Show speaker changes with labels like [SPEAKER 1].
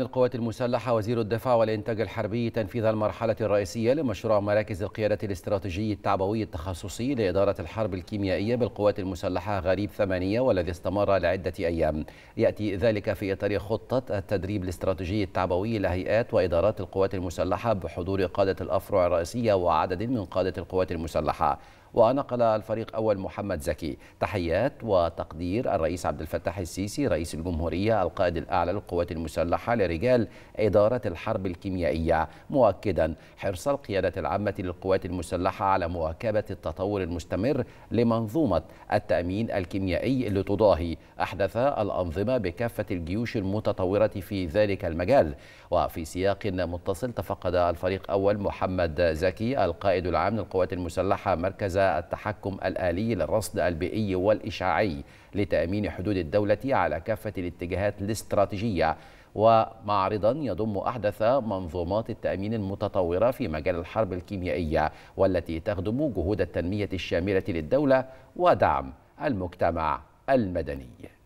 [SPEAKER 1] القوات المسلحة وزير الدفاع والإنتاج الحربي تنفيذ المرحلة الرئيسية لمشروع مراكز القيادة الاستراتيجي التعبوي التخصصي لإدارة الحرب الكيميائية بالقوات المسلحة غريب ثمانية والذي استمر لعدة أيام يأتي ذلك في إطار خطة التدريب الاستراتيجي التعبوي لهيئات وإدارات القوات المسلحة بحضور قادة الأفرع الرئيسية وعدد من قادة القوات المسلحة ونقل الفريق أول محمد زكي تحيات وتقدير الرئيس عبد الفتاح السيسي رئيس الجمهورية القائد الأعلى للقوات المسلحة رجال إدارة الحرب الكيميائية مؤكدا حرص القيادة العامة للقوات المسلحة على مواكبة التطور المستمر لمنظومة التأمين الكيميائي لتضاهي أحدث الأنظمة بكافة الجيوش المتطورة في ذلك المجال وفي سياق متصل تفقد الفريق أول محمد زكي القائد العام للقوات المسلحة مركز التحكم الآلي للرصد البيئي والإشعاعي لتأمين حدود الدولة على كافة الاتجاهات الاستراتيجية ومعرضا يضم أحدث منظومات التأمين المتطورة في مجال الحرب الكيميائية والتي تخدم جهود التنمية الشاملة للدولة ودعم المجتمع المدني